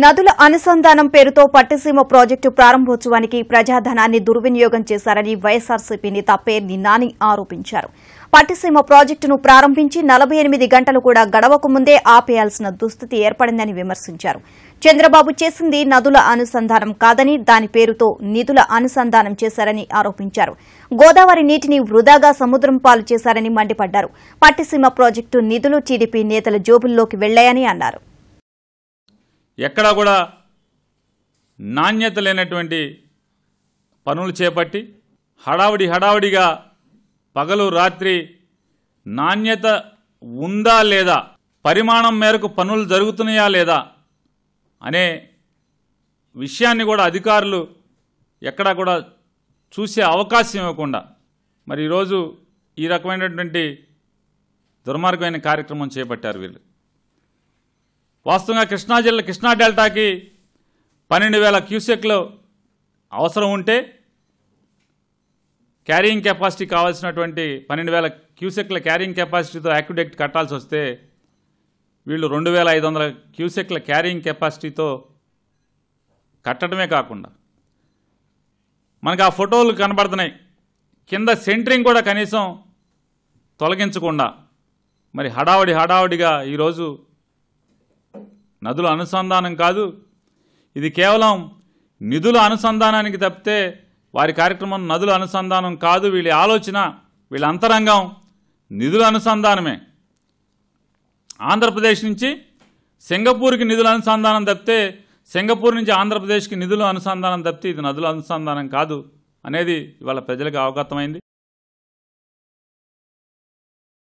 నదుల అనుసంధానం పేరుతో పట్టిసీమ ప్రాజెక్టు ప్రారంభోత్సవానికి ప్రజాధనాన్ని దుర్వినియోగం చేశారని వైఎస్సార్సీపీ నేత పేర్ని నాని ఆరోపించారు పట్టిసీమ ప్రాజెక్టును ప్రారంభించి నలభై ఎనిమిది గంటలు కూడా గడవకు ముందే ఆపేయాల్సిన దుస్థితి ఏర్పడిందని విమర్శించారు చంద్రబాబు చేసింది నదుల అనుసంధానం కాదని దాని పేరుతో నిధుల అనుసంధానం చేశారని ఆరోపించారు గోదావరి నీటిని వృధాగా సముద్రం పాలు చేశారని మండిపడ్డారు పట్టిసీమ ప్రాజెక్టు నిధులు టీడీపీ నేతల జోబుల్లోకి వెళ్లాయని అన్నారు ఎక్కడా కూడా నాణ్యత లేనటువంటి పనులు చేపట్టి హడావుడి హడావుడిగా పగలు రాత్రి నాణ్యత ఉందా లేదా పరిమాణం మేరకు పనులు జరుగుతున్నాయా లేదా అనే విషయాన్ని కూడా అధికారులు ఎక్కడా కూడా చూసే అవకాశం ఇవ్వకుండా మరి ఈరోజు ఈ రకమైనటువంటి దుర్మార్గమైన కార్యక్రమం చేపట్టారు వీళ్ళు వాస్తవంగా కృష్ణా జిల్లా కృష్ణా డెల్టాకి పన్నెండు వేల క్యూసెక్లు అవసరం ఉంటే క్యారియింగ్ కెపాసిటీ కావాల్సినటువంటి పన్నెండు వేల క్యూసెక్ల క్యారియింగ్ కెపాసిటీతో యాక్విడెక్ట్ కట్టాల్సి వస్తే వీళ్ళు రెండు వేల ఐదు వందల క్యూసెక్ల క్యారియింగ్ కెపాసిటీతో కట్టడమే కాకుండా మనకు ఆ ఫోటోలు కనబడుతున్నాయి కింద సెంటరింగ్ కూడా కనీసం తొలగించకుండా మరి హడావుడి హడావుడిగా ఈరోజు నదుల అనుసంధానం కాదు ఇది కేవలం నిధుల అనుసంధానానికి తప్పితే వారి కార్యక్రమం నదుల అనుసంధానం కాదు వీళ్ళ ఆలోచన వీళ్ళ అంతరంగం నిధుల అనుసంధానమే ఆంధ్రప్రదేశ్ నుంచి సింగపూర్కి నిధుల అనుసంధానం తప్పితే సింగపూర్ నుంచి ఆంధ్రప్రదేశ్కి నిధుల అనుసంధానం తప్పితే ఇది నదుల అనుసంధానం కాదు అనేది ఇవాళ ప్రజలకు అవగతమైంది